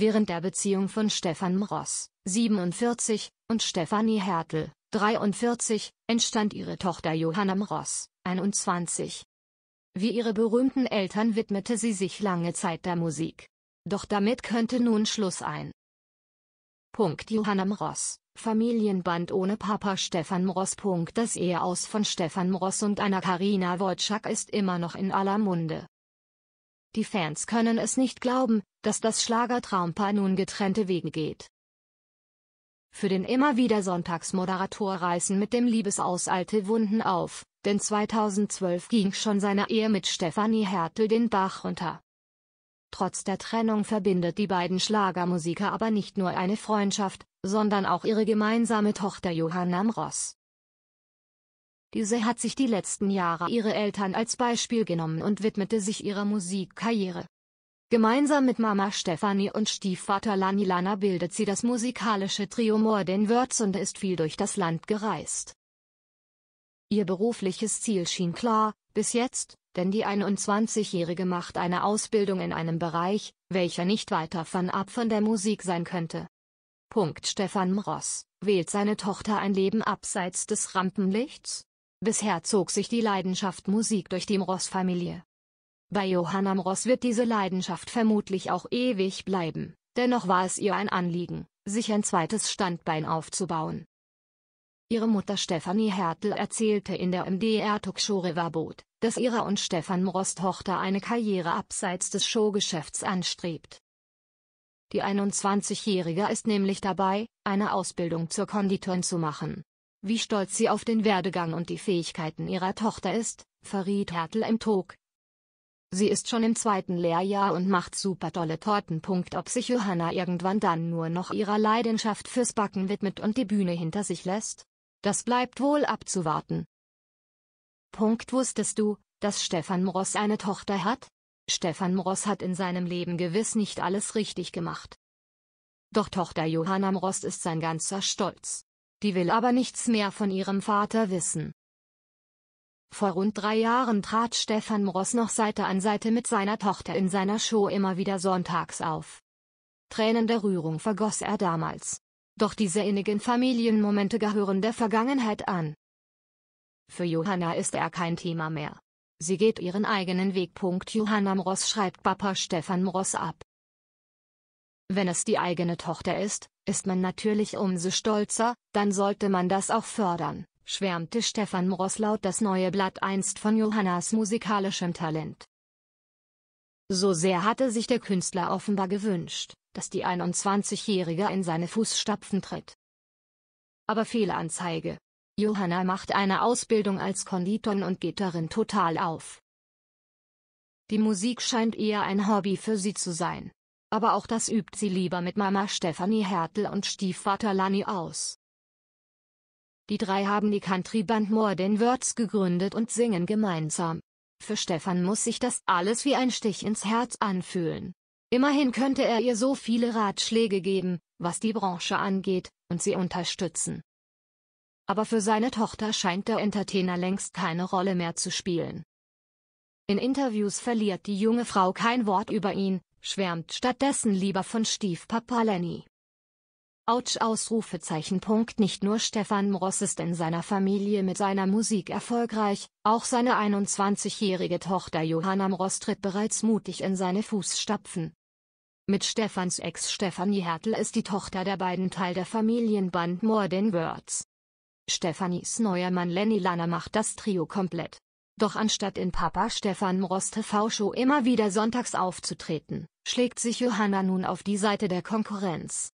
während der Beziehung von Stefan Mross, 47, und Stefanie Hertel, 43, entstand ihre Tochter Johanna Mross, 21. Wie ihre berühmten Eltern widmete sie sich lange Zeit der Musik. Doch damit könnte nun Schluss ein. Punkt Johanna Mross, Familienband ohne Papa Stefan Mross. Punkt Das Eheaus von Stefan Mross und Anna Karina Wojcik ist immer noch in aller Munde. Die Fans können es nicht glauben, dass das Schlagertraumpaar nun getrennte Wege geht. Für den immer wieder Sonntagsmoderator reißen mit dem Liebesaus alte Wunden auf, denn 2012 ging schon seine Ehe mit Stefanie Hertel den Bach runter. Trotz der Trennung verbindet die beiden Schlagermusiker aber nicht nur eine Freundschaft, sondern auch ihre gemeinsame Tochter Johanna Mross. Diese hat sich die letzten Jahre ihre Eltern als Beispiel genommen und widmete sich ihrer Musikkarriere. Gemeinsam mit Mama Stefanie und Stiefvater Lani Lana bildet sie das musikalische Trio More den Words und ist viel durch das Land gereist. Ihr berufliches Ziel schien klar, bis jetzt, denn die 21-Jährige macht eine Ausbildung in einem Bereich, welcher nicht weiter von ab von der Musik sein könnte. Punkt Stefan Mross, wählt seine Tochter ein Leben abseits des Rampenlichts? Bisher zog sich die Leidenschaft Musik durch die Mross-Familie. Bei Johanna Mross wird diese Leidenschaft vermutlich auch ewig bleiben, dennoch war es ihr ein Anliegen, sich ein zweites Standbein aufzubauen. Ihre Mutter Stefanie Hertel erzählte in der MDR-Talkshow Riverboot, dass ihre und Stefan Mross Tochter eine Karriere abseits des Showgeschäfts anstrebt. Die 21-Jährige ist nämlich dabei, eine Ausbildung zur Konditorin zu machen. Wie stolz sie auf den Werdegang und die Fähigkeiten ihrer Tochter ist, verriet Hertel im Talk. Sie ist schon im zweiten Lehrjahr und macht super tolle Torten. Ob sich Johanna irgendwann dann nur noch ihrer Leidenschaft fürs Backen widmet und die Bühne hinter sich lässt? Das bleibt wohl abzuwarten. Punkt wusstest du, dass Stefan Mross eine Tochter hat? Stefan Mross hat in seinem Leben gewiss nicht alles richtig gemacht. Doch Tochter Johanna Mross ist sein ganzer Stolz. Die will aber nichts mehr von ihrem Vater wissen. Vor rund drei Jahren trat Stefan Ross noch Seite an Seite mit seiner Tochter in seiner Show immer wieder sonntags auf. Tränen der Rührung vergoss er damals. Doch diese innigen Familienmomente gehören der Vergangenheit an. Für Johanna ist er kein Thema mehr. Sie geht ihren eigenen Weg. Johanna Mross schreibt Papa Stefan Mross ab. Wenn es die eigene Tochter ist, ist man natürlich umso stolzer, dann sollte man das auch fördern, schwärmte Stefan Roslaut das neue Blatt einst von Johannas musikalischem Talent. So sehr hatte sich der Künstler offenbar gewünscht, dass die 21-Jährige in seine Fußstapfen tritt. Aber Fehlanzeige. Johanna macht eine Ausbildung als Konditorin und geht darin total auf. Die Musik scheint eher ein Hobby für sie zu sein aber auch das übt sie lieber mit Mama Stefanie Hertel und Stiefvater Lanny aus. Die drei haben die Countryband More Than Words gegründet und singen gemeinsam. Für Stefan muss sich das alles wie ein Stich ins Herz anfühlen. Immerhin könnte er ihr so viele Ratschläge geben, was die Branche angeht, und sie unterstützen. Aber für seine Tochter scheint der Entertainer längst keine Rolle mehr zu spielen. In Interviews verliert die junge Frau kein Wort über ihn, schwärmt stattdessen lieber von Stiefpapa Lenny. Autsch Ausrufezeichen. Punkt. Nicht nur Stefan Mross ist in seiner Familie mit seiner Musik erfolgreich, auch seine 21-jährige Tochter Johanna Mross tritt bereits mutig in seine Fußstapfen. Mit Stefans Ex Stefanie Hertel ist die Tochter der beiden Teil der Familienband More Than Words. Stefanis neuer Mann Lenny Lanner macht das Trio komplett. Doch anstatt in Papa Stefan Ross TV Show immer wieder sonntags aufzutreten, schlägt sich Johanna nun auf die Seite der Konkurrenz.